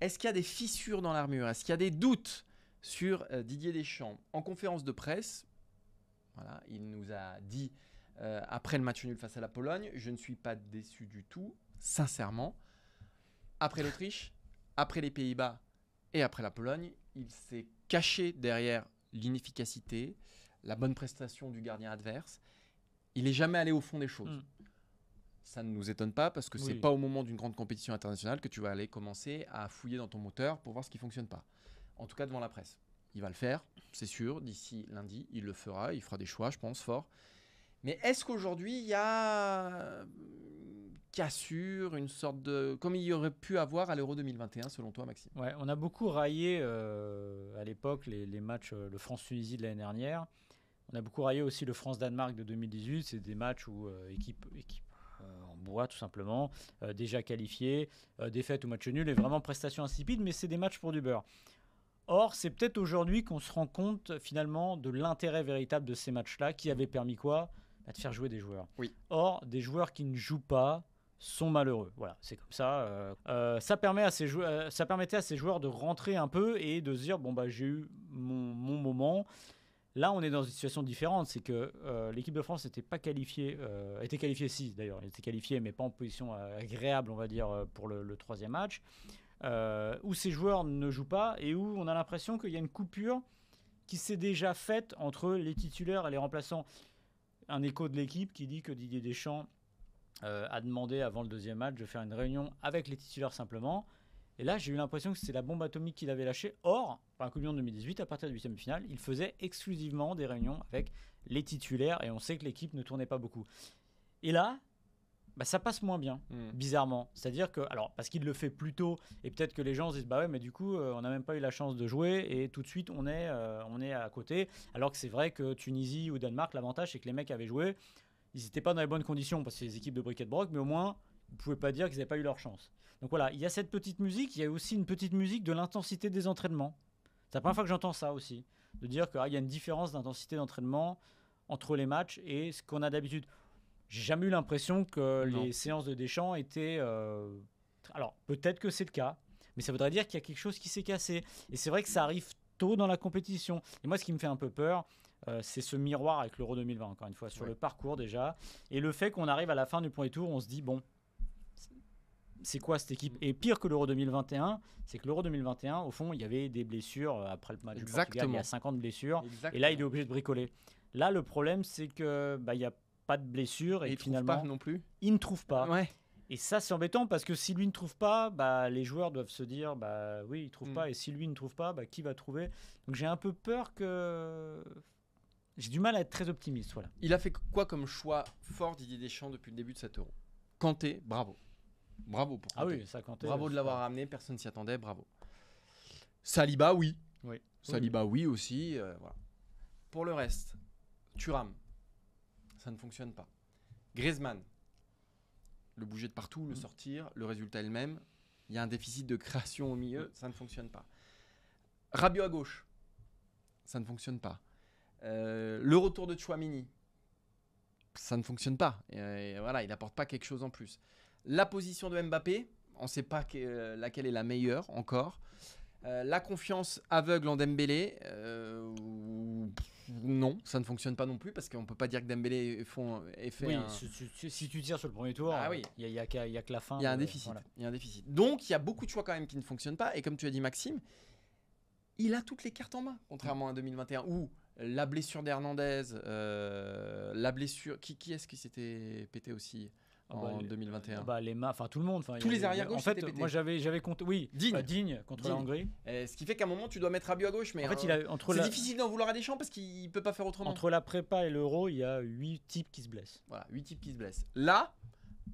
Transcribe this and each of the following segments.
Est-ce qu'il y a des fissures dans l'armure Est-ce qu'il y a des doutes sur euh, Didier Deschamps En conférence de presse, il nous a dit euh, après le match nul face à la Pologne, je ne suis pas déçu du tout, sincèrement. Après l'Autriche, après les Pays-Bas et après la Pologne, il s'est caché derrière l'inefficacité, la bonne prestation du gardien adverse. Il n'est jamais allé au fond des choses. Mm ça ne nous étonne pas parce que ce c'est pas au moment d'une grande compétition internationale que tu vas aller commencer à fouiller dans ton moteur pour voir ce qui fonctionne pas. En tout cas devant la presse. Il va le faire, c'est sûr, d'ici lundi, il le fera, il fera des choix, je pense, fort. Mais est-ce qu'aujourd'hui, il y a cassure, une sorte de... comme il y aurait pu avoir à l'Euro 2021, selon toi, Maxime Ouais, on a beaucoup raillé euh, à l'époque les, matchs, euh, le France-Tunisie de l'année dernière. On a beaucoup raillé aussi le France-Danemark de 2018. C'est des matchs où euh, équipe, équipe euh, en bois tout simplement, euh, déjà qualifié, euh, défaite ou match nul, et vraiment prestation insipide, mais c'est des matchs pour du beurre. Or, c'est peut-être aujourd'hui qu'on se rend compte finalement de l'intérêt véritable de ces matchs-là, qui avaient permis quoi bah, De faire jouer des joueurs. Oui. Or, des joueurs qui ne jouent pas sont malheureux. Voilà, c'est comme ça. ça, permet à ces ça permettait à ces joueurs de rentrer un peu et de se dire, bon, bah, j'ai eu mon moment. Là, on est dans une situation différente, c'est que euh, l'équipe de France n'était pas qualifiée, euh, était qualifiée si d'ailleurs, elle était qualifiée, mais pas en position euh, agréable, on va dire, pour le, troisième match, où ces joueurs ne jouent pas et où on a l'impression qu'il y a une coupure qui s'est déjà faite entre les titulaires et les remplaçants. Un écho de l'équipe qui dit que Didier Deschamps a demandé avant le deuxième match de faire une réunion avec les titulaires simplement et là, j'ai eu l'impression que c'est la bombe atomique qu'il avait lâchée. Or, par coup Coupe du 2018, à partir du huitième finale, il faisait exclusivement des réunions avec les titulaires et on sait que l'équipe ne tournait pas beaucoup. Et là, bah, ça passe moins bien, hmm. bizarrement. C'est-à-dire que, alors, parce qu'il le fait plus tôt, et peut-être que les gens se disent, bah ouais, mais du coup, euh, on n'a même pas eu la chance de jouer, et tout de suite, on est, euh, on est à côté. Alors que c'est vrai que Tunisie ou Danemark, l'avantage, c'est que les mecs avaient joué. Ils n'étaient pas dans les bonnes conditions, parce que c'est les équipes de briquet de broc, mais au moins, vous pouvez pas dire qu'ils n'avaient pas eu leur chance. Donc voilà, il y a cette petite musique, il y a aussi une petite musique de l'intensité des entraînements. C'est la première fois que j'entends ça aussi, de dire qu'il y a une différence d'intensité d'entraînement entre les matchs et ce qu'on a d'habitude. J'ai jamais eu l'impression que les séances de Deschamps étaient. Euh, alors peut-être que c'est le cas, mais ça voudrait dire qu'il y a quelque chose qui s'est cassé. Et c'est vrai que ça arrive tôt dans la compétition. Et moi, ce qui me fait un peu peur, euh, c'est ce miroir avec l'Euro 2020, encore une fois, sur le parcours déjà, et le fait qu'on arrive à la fin du premier tour, on se dit bon, c'est quoi cette équipe Et pire que l'Euro 2021, c'est que l'Euro 2021, au fond, il y avait des blessures euh, après le match Exactement. du il y a 50 blessures, et là il est obligé de bricoler. Là, le problème, c'est que bah, il y a pas de blessures et, finalement pas non plus. Il ne trouve pas. Ouais. Et ça, c'est embêtant parce que si lui ne trouve pas, bah, les joueurs doivent se dire bah oui, il trouve mm. pas. Et si lui ne trouve pas, bah, qui va trouver Donc j'ai un peu peur que. J'ai du mal à être très optimiste. Voilà. Il a fait quoi comme choix fort Didier Deschamps depuis le début de cet euro Kanté, bravo. Bravo pour Ah oui, ça Bravo euh, de l'avoir ramené, personne ne s'y attendait, bravo. Saliba, oui. oui. Saliba, oui, aussi. Euh, pour le reste, Turam, ça ne fonctionne pas. Griezmann, le bouger de partout, le mm. sortir, le résultat est le même. Il y a un déficit de création au milieu, ça ne fonctionne pas. Rabiot à gauche, ça ne fonctionne pas. Euh, le retour de Chouamini, ça ne fonctionne pas. Et, voilà, il n'apporte pas quelque chose en plus la position de Mbappé, on ne sait pas euh, laquelle est la meilleure encore. Euh, la confiance aveugle en Dembélé, euh, non, ça ne fonctionne pas non plus parce qu'on peut pas dire que Dembélé font, est fait. Oui, si, tu tires sur le premier tour, ah il oui. n'y a, y a, y a, que la fin. Il y a un déficit. Y a un déficit. Donc il y a beaucoup de choix quand même qui ne fonctionnent pas. Et comme tu as dit Maxime, il a toutes les cartes en main, contrairement à 2021 où la blessure d'Hernandez, la blessure. Qui, qui est-ce qui s'était pété aussi en ah 2021 bah, bah, les bah, enfin tout le monde. Tous les arrières En fait, moi j'avais j'avais compté, oui, digne, bah, digne contre la Hongrie. Eh, ce qui fait qu'à un moment tu dois mettre Rabiot à gauche, mais en fait, il euh, a, entre c'est difficile d'en vouloir à champs parce qu'il peut pas faire autrement. Entre la prépa et l'Euro, il y a huit types qui se blessent. Voilà, huit types qui se blessent. Là,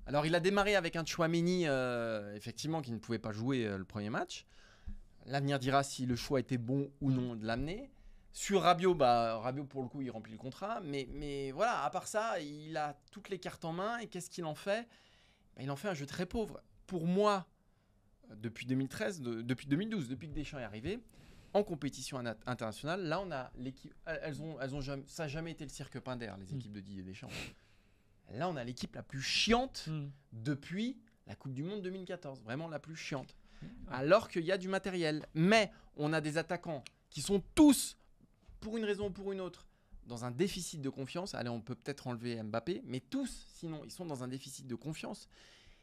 alors il a démarré avec un Chouameni euh, effectivement qui ne pouvait pas jouer euh, le premier match. L'avenir dira si le choix était bon ou non de l'amener. Sur Rabio, bah, pour le coup, il remplit le contrat. Mais, mais voilà, à part ça, il a toutes les cartes en main. Et qu'est-ce qu'il en fait bah, Il en fait un jeu très pauvre. Pour moi, depuis 2013, depuis 2012, depuis que Deschamps est arrivé, en compétition internationale, là, on a l'équipe. Elles ont, ça n'a jamais été le cirque Pinder, les mm. équipes de Didier Deschamps. Là, on a l'équipe la plus chiante mm. depuis la Coupe du Monde 2014. Vraiment la plus chiante. Mm. Alors qu'il y a du matériel. Mais on a des attaquants qui sont tous pour une raison ou pour une autre, dans un déficit de confiance. Allez, on peut peut-être enlever Mbappé, mais tous, sinon, ils sont dans un déficit de confiance.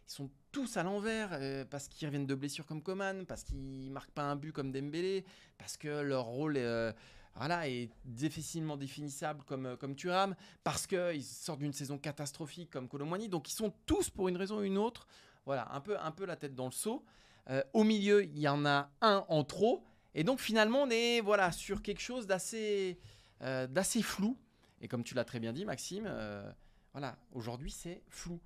Ils sont tous à l'envers euh, parce qu'ils reviennent de blessures comme Coman, parce qu'ils marquent pas un but comme Dembélé, parce que leur rôle euh, voilà, est difficilement définissable comme, euh, comme Thuram, parce qu'ils sortent d'une saison catastrophique comme Colomani. Donc ils sont tous pour une raison ou une autre, voilà, un peu, un peu la tête dans le seau. au milieu, il y en a un en trop et donc finalement, on est voilà, sur quelque chose d'assez euh, flou. Et comme tu l'as très bien dit, Maxime, euh, voilà, aujourd'hui c'est flou.